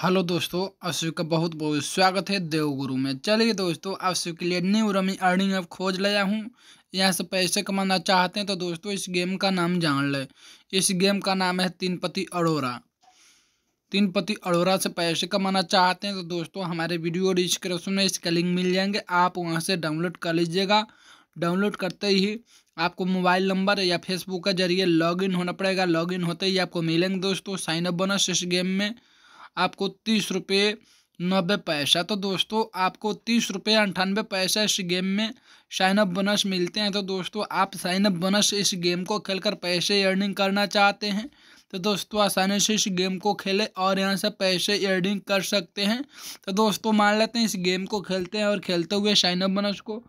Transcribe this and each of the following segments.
hello दोस्तों अशु का बहुत बहुत स्वागत है देवगुरु में चलिए दोस्तों अशु के लिए न्यू रमी अर्निंग ऐप खोज लिया हूँ यहाँ से पैसे कमाना चाहते हैं तो दोस्तों इस गेम का नाम जान लें इस गेम का नाम है तीन अड़ोरा अरोरा पति अड़ोरा से पैसे कमाना चाहते हैं तो दोस्तों हमारे वीडियो डिस्क्रिप्शन में इसके लिंक मिल जाएंगे आप वहाँ से डाउनलोड कर लीजिएगा डाउनलोड करते ही आपको मोबाइल नंबर या फेसबुक के जरिए लॉगिन होना पड़ेगा लॉगिन होते ही आपको मिलेंगे दोस्तों साइन अप बोनस इस गेम में आपको तीस रुपये नब्बे पैसा तो दोस्तों आपको तीस रुपये अंठानवे पैसा इस गेम में साइन अप बोनस मिलते हैं तो दोस्तों आप साइन अप बोनस इस गेम को खेलकर पैसे अर्निंग करना चाहते हैं तो दोस्तों आसानी से इस गेम को खेलें और यहाँ से पैसे अर्निंग कर सकते हैं तो दोस्तों मान लेते हैं इस गेम को खेलते हैं और खेलते हुए साइन अप बोनस को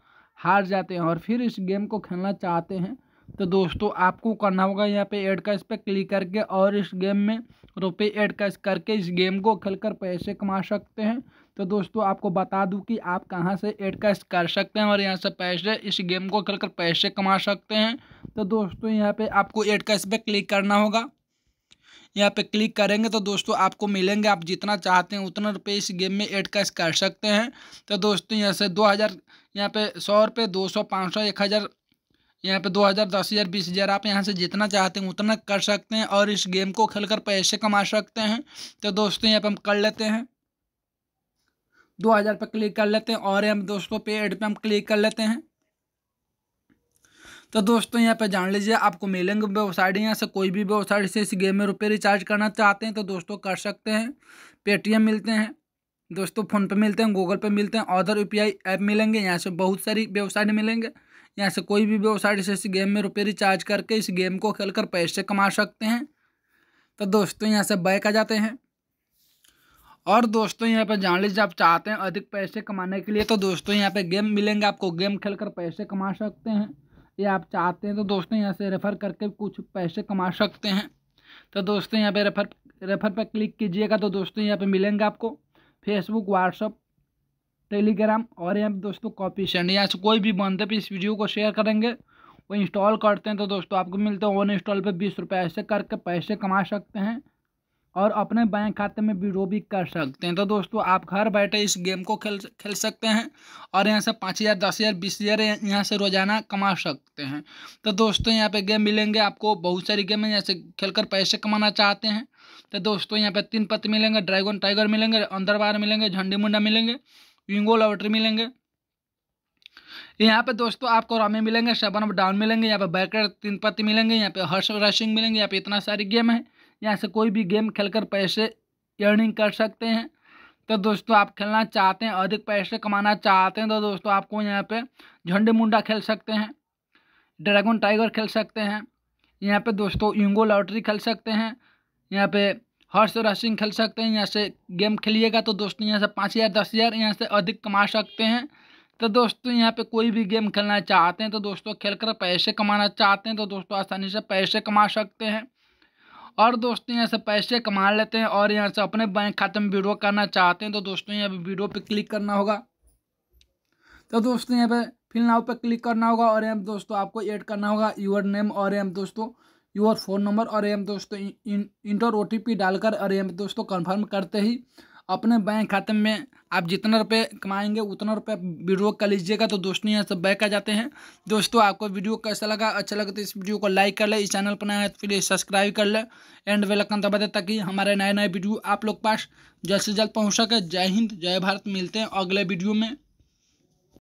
हार जाते हैं और फिर इस गेम को खेलना चाहते हैं तो दोस्तों आपको करना होगा यहाँ पे एड कैश पे क्लिक करके और इस गेम में रुपये एड कैश करके इस गेम को खेलकर पैसे कमा सकते हैं तो दोस्तों आपको बता दूं कि आप कहाँ से एड कैश कर सकते हैं और यहाँ से पैसे इस गेम को खेलकर पैसे कमा सकते हैं तो दोस्तों यहाँ पे आपको एड कैश पे क्लिक करना होगा यहाँ पे क्लिक करेंगे तो दोस्तों आपको मिलेंगे आप जितना चाहते हैं उतना रुपये इस गेम में एड कैश कर सकते हैं तो दोस्तों यहाँ से दो हज़ार यहाँ पे सौ रुपये दो सौ पाँच सौ एक हज़ार यहाँ पे दो हज़ार दस हज़ार बीस हज़ार आप यहाँ से जितना चाहते हैं उतना कर सकते हैं और इस गेम को खेल कर पैसे कमा सकते हैं तो दोस्तों यहाँ पे हम कर लेते हैं दो हज़ार पर क्लिक कर लेते हैं और हम दोस्तों पे एड पे हम क्लिक कर लेते हैं तो दोस्तों यहाँ पे जान लीजिए आपको मिलेंगे वेबसाइट यहाँ से कोई भी वेबसाइट से इस गेम में रुपये रिचार्ज करना चाहते हैं तो दोस्तों कर सकते हैं पेटीएम मिलते हैं दोस्तों फ़ोन पे मिलते हैं गूगल पे मिलते हैं अदर यू ऐप मिलेंगे यहाँ से बहुत सारी वेबसाइट मिलेंगे यहाँ से कोई भी वेबसाइट से इस गेम में रुपये रिचार्ज करके इस गेम को खेल कर पैसे कमा सकते हैं तो दोस्तों यहाँ से बैक आ जाते हैं और दोस्तों यहाँ पर जान लीजिए आप चाहते हैं अधिक पैसे कमाने के लिए तो दोस्तों यहाँ पे गेम मिलेंगे आपको गेम खेल कर पैसे कमा सकते हैं या आप चाहते हैं तो दोस्तों यहाँ से रेफ़र करके कुछ पैसे कमा सकते हैं तो दोस्तों यहाँ पे रेफ़र रेफ़र पर क्लिक कीजिएगा तो दोस्तों यहाँ पे मिलेंगे आपको फेसबुक व्हाट्सअप टेलीग्राम और यहाँ पर दोस्तों कॉपी सेंड यहाँ से कोई भी बनते तो पे इस वीडियो को शेयर करेंगे वो इंस्टॉल करते हैं तो दोस्तों आपको मिलते हैं ऑन इंस्टॉल पर बीस रुपये ऐसे करके पैसे कमा सकते हैं और अपने बैंक खाते में विड्रो भी कर सकते हैं तो दोस्तों आप घर बैठे इस गेम को खेल खेल सकते हैं और यहाँ से पाँच हज़ार दस हज़ार बीस हज़ार यहाँ से रोजाना कमा सकते हैं तो दोस्तों यहाँ पे गेम मिलेंगे आपको बहुत सारी गेम है यहाँ से खेलकर पैसे कमाना चाहते हैं तो दोस्तों यहाँ पे तीन पत्ते मिलेंगे ड्रैगन टाइगर मिलेंगे अंदर मिलेंगे झंडी मुंडा मिलेंगे विंगो लॉटरी मिलेंगे यहाँ पे दोस्तों आपको रामे मिलेंगे सेवन ऑफ डाउन मिलेंगे यहाँ पे बैकर तीन पत्ती मिलेंगे यहाँ पे हर्ष रशिंग मिलेंगे यहाँ पे इतना सारी गेम है यहाँ से कोई भी गेम खेलकर पैसे अर्निंग कर सकते हैं तो दोस्तों आप खेलना चाहते हैं अधिक पैसे कमाना चाहते हैं तो दोस्तों आपको यहाँ पे झंडे मुंडा खेल सकते हैं ड्रैगन टाइगर खेल सकते हैं यहाँ पे दोस्तों इंगो लॉटरी खेल सकते हैं यहाँ पे हर्ष रसिंग खेल सकते हैं यहाँ से गेम खेलिएगा तो दोस्तों यहाँ से पाँच हज़ार दस हज़ार यहाँ से अधिक कमा सकते हैं तो दोस्तों यहाँ पे कोई भी गेम खेलना चाहते हैं तो दोस्तों खेलकर पैसे कमाना चाहते हैं तो दोस्तों आसानी से पैसे कमा सकते हैं और दोस्तों यहाँ से पैसे कमा लेते हैं और यहाँ से अपने बैंक खाते में वीडियो करना चाहते हैं तो दोस्तों यहाँ पर वीडियो पर क्लिक करना होगा तो दोस्तों यहाँ पे फिल नाव पर क्लिक करना होगा और यहाँ दोस्तों आपको एड करना होगा यूर नेम और यहाँ दोस्तों योर फ़ोन नंबर और एम दोस्तों इंटर ओ डालकर और एम दोस्तों कन्फर्म करते ही अपने बैंक खाते में आप जितना रुपये कमाएंगे उतना रुपये वीडियो कर लीजिएगा तो दोस्तों यहाँ से बैक आ जाते हैं दोस्तों आपको वीडियो कैसा लगा अच्छा लगा तो इस वीडियो को लाइक कर ले इस चैनल पर नया है तो फिर सब्सक्राइब कर ले एंड वेलकम दबा दे ताकि हमारे नए नए वीडियो आप लोग पास जल्द से जल्द पहुँच सके जय हिंद जय भारत मिलते हैं अगले वीडियो में